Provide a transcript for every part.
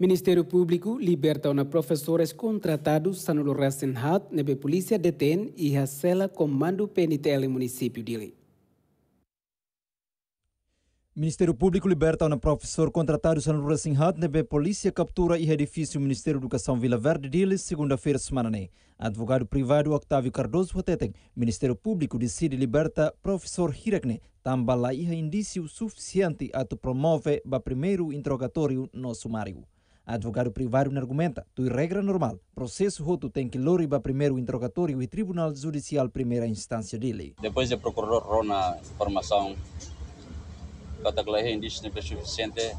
Ministério Público liberta uma professores contratados Sanulo Rassenhat, nebe polícia detém e recela comando PNTL em município dele. Ministério Público liberta uma professor contratada, San Lura Singhat nebe polícia captura e edifício Ministério da Educação Vila Verde dele, segunda-feira semana né. Advogado privado Octávio Cardoso Roteteng, Ministério Público decide liberta professor Hirakne, tambala e indício suficiente a promover o primeiro interrogatório no sumário. Advogado não argumenta, do regra normal, processo roto tem que loriba primeiro o interrogatório e Tribunal Judicial primeira instância dele. Depois de procurador Rona informação cataclahe indígena suficiente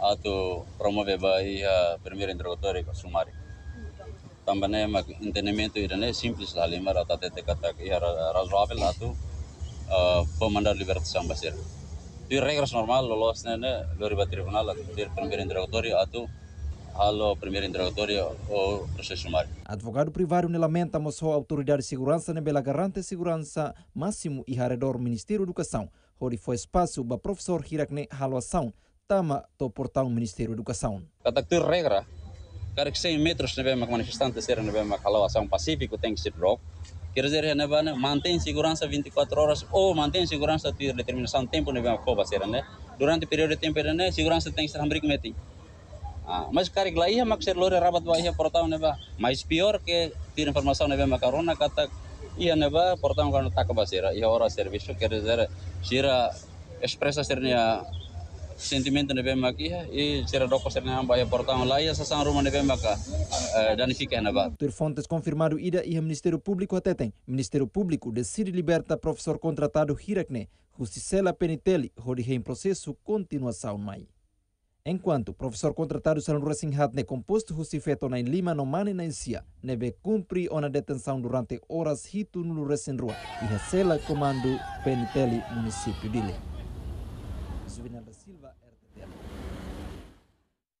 a tu promover a primeira interrogatório com sumário. Também é entendimento irane simples lá lima, até te catar razoável a tu para mandar libertação brasileira di regras normal lolos nene loriba tribunal acudir primeiro interrogatório a ao primeiro interrogatório o processo mar. Advogado privado ne lamenta moçou a autoridade de segurança a bela garante segurança máximo e redor Ministério da Educação, onde foi espaço para professor Hirakne haluação tama to portal Ministério da Educação. ter regra, cara que 100 metros ne bem manifestantes era ne bem pacífico tem que ser bloco. Quer oh, dizer, a né, mantém segurança 24 horas ou mantém segurança de determinação de tempo, Nevana Coba, será, né? Durante o período de tempo, né? Segurança tem que ser hambrico metem. Ah, mas cara lá ia mak rabat vai ia portão neva. Mas pior que ter informação neva macarona kata ia neva portão kan tak basira. Ia hora serviço quer dizer, gira expressa sernia sentimento vem aqui e será roko serna amba ya portão lá e sasan ruma vem maka danifica na ba. Eh, Ter fontes confirmado ida e Ministério Público até tem. Ministério Público decide liberta professor contratado Hirakne, Justicela Penitelli, rodige em processo continuação mai. Enquanto professor contratado será Racing Hatne composto justifeto na Lima no Mane na Isia, nebe ou na detenção durante horas hito no Racing Rua e recela comando Penitelli, município de Lima. Juvenal da Silva, RTM.